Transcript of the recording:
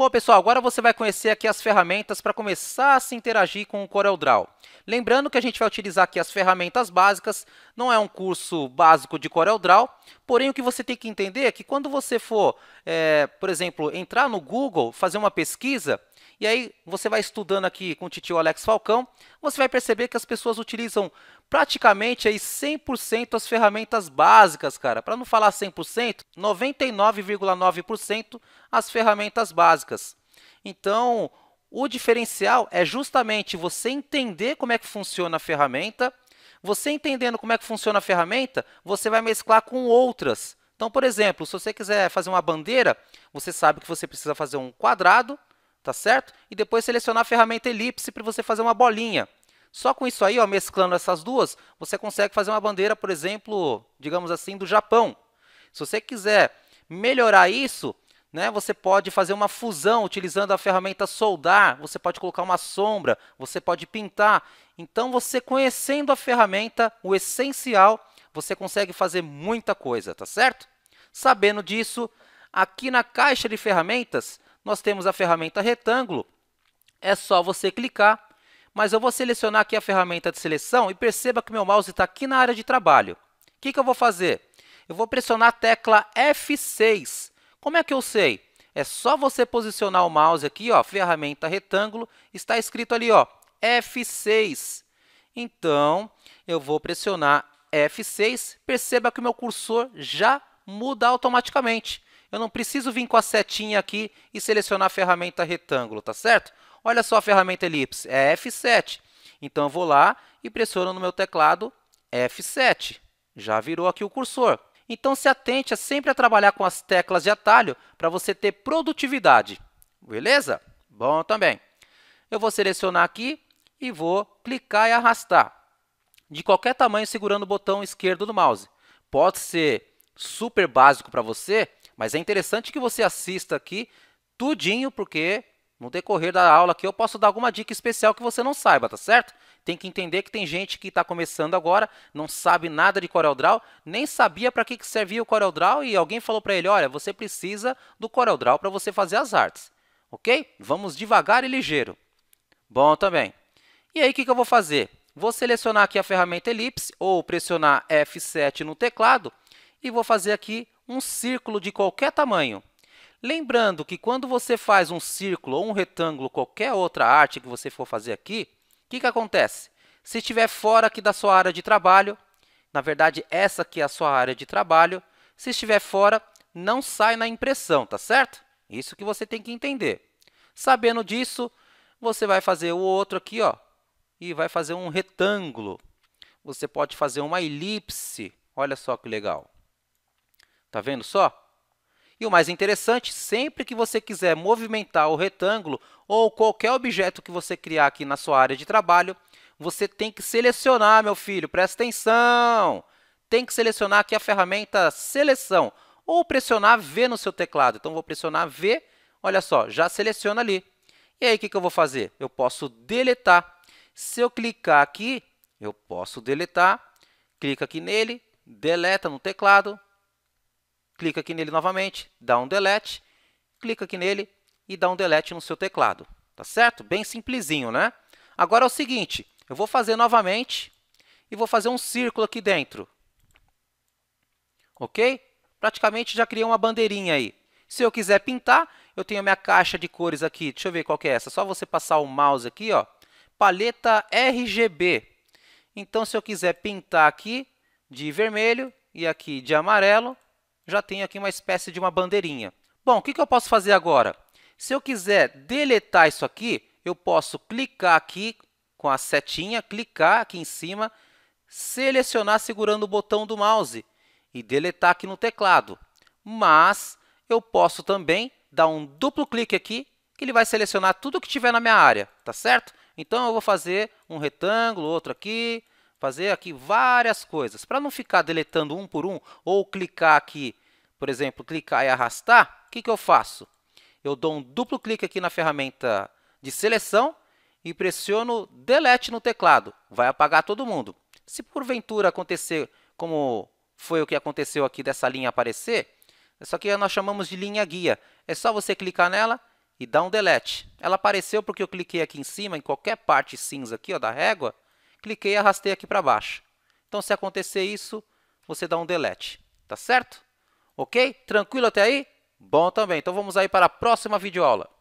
Bom, pessoal, agora você vai conhecer aqui as ferramentas para começar a se interagir com o CorelDRAW. Lembrando que a gente vai utilizar aqui as ferramentas básicas, não é um curso básico de CorelDRAW, porém o que você tem que entender é que quando você for, é, por exemplo, entrar no Google, fazer uma pesquisa, e aí você vai estudando aqui com o tio Alex Falcão, você vai perceber que as pessoas utilizam praticamente aí 100% as ferramentas básicas, cara. Para não falar 100%, 99,9% as ferramentas básicas. Então, o diferencial é justamente você entender como é que funciona a ferramenta. Você entendendo como é que funciona a ferramenta, você vai mesclar com outras. Então, por exemplo, se você quiser fazer uma bandeira, você sabe que você precisa fazer um quadrado, tá certo? E depois selecionar a ferramenta elipse para você fazer uma bolinha. Só com isso aí, ó, mesclando essas duas, você consegue fazer uma bandeira, por exemplo, digamos assim, do Japão. Se você quiser melhorar isso, né, você pode fazer uma fusão utilizando a ferramenta soldar, você pode colocar uma sombra, você pode pintar. Então, você conhecendo a ferramenta, o essencial, você consegue fazer muita coisa, tá certo? Sabendo disso, aqui na caixa de ferramentas, nós temos a ferramenta retângulo. É só você clicar, mas eu vou selecionar aqui a ferramenta de seleção e perceba que meu mouse está aqui na área de trabalho. O que, que eu vou fazer? Eu vou pressionar a tecla F6. Como é que eu sei? É só você posicionar o mouse aqui, ó, ferramenta retângulo, está escrito ali, ó, F6. Então, eu vou pressionar F6, perceba que o meu cursor já muda automaticamente. Eu não preciso vir com a setinha aqui e selecionar a ferramenta retângulo, tá certo? Olha só a ferramenta elipse, é F7. Então, eu vou lá e pressiono no meu teclado F7. Já virou aqui o cursor. Então, se atente a sempre a trabalhar com as teclas de atalho para você ter produtividade. Beleza? Bom também. Eu vou selecionar aqui e vou clicar e arrastar. De qualquer tamanho, segurando o botão esquerdo do mouse. Pode ser super básico para você, mas é interessante que você assista aqui tudinho, porque no decorrer da aula aqui eu posso dar alguma dica especial que você não saiba, tá certo? Tem que entender que tem gente que está começando agora, não sabe nada de CorelDRAW, nem sabia para que, que servia o CorelDRAW e alguém falou para ele, olha, você precisa do CorelDRAW para você fazer as artes, ok? Vamos devagar e ligeiro. Bom também. E aí, o que, que eu vou fazer? Vou selecionar aqui a ferramenta Elipse ou pressionar F7 no teclado e vou fazer aqui um círculo de qualquer tamanho. Lembrando que quando você faz um círculo ou um retângulo, qualquer outra arte que você for fazer aqui, o que, que acontece? Se estiver fora aqui da sua área de trabalho, na verdade, essa aqui é a sua área de trabalho, se estiver fora, não sai na impressão, tá certo? Isso que você tem que entender. Sabendo disso, você vai fazer o outro aqui, ó, e vai fazer um retângulo. Você pode fazer uma elipse. Olha só que legal. Tá vendo só? E o mais interessante, sempre que você quiser movimentar o retângulo ou qualquer objeto que você criar aqui na sua área de trabalho, você tem que selecionar, meu filho, presta atenção! Tem que selecionar aqui a ferramenta Seleção ou pressionar V no seu teclado. Então, vou pressionar V, olha só, já seleciona ali. E aí, o que, que eu vou fazer? Eu posso deletar. Se eu clicar aqui, eu posso deletar. Clica aqui nele, deleta no teclado, clica aqui nele novamente, dá um delete, clica aqui nele e dá um delete no seu teclado. Tá certo? Bem simplesinho, né? Agora é o seguinte, eu vou fazer novamente e vou fazer um círculo aqui dentro. Ok? Praticamente já criei uma bandeirinha aí. Se eu quiser pintar, eu tenho a minha caixa de cores aqui. Deixa eu ver qual que é essa. Só você passar o mouse aqui, ó. Paleta RGB. Então, se eu quiser pintar aqui de vermelho e aqui de amarelo, já tenho aqui uma espécie de uma bandeirinha. Bom, o que, eu posso fazer agora? Se eu quiser deletar isso aqui, eu posso clicar aqui com a setinha, clicar aqui em cima, selecionar segurando o botão do mouse e deletar aqui no teclado. Mas eu posso também dar um duplo clique aqui, que ele vai selecionar tudo que tiver na minha área, tá certo? Então, eu vou fazer um retângulo, outro aqui, fazer aqui várias coisas. Para não ficar deletando um por um, ou clicar aqui, por exemplo, clicar e arrastar, o que, que eu faço? Eu dou um duplo clique aqui na ferramenta de seleção e pressiono Delete no teclado. Vai apagar todo mundo. Se porventura acontecer como foi o que aconteceu aqui dessa linha aparecer, isso aqui nós chamamos de linha guia. É só você clicar nela e dar um delete. Ela apareceu porque eu cliquei aqui em cima, em qualquer parte cinza aqui ó, da régua, cliquei e arrastei aqui para baixo. Então, se acontecer isso, você dá um delete, tá certo? Ok? Tranquilo até aí? Bom também. Então, vamos aí para a próxima videoaula.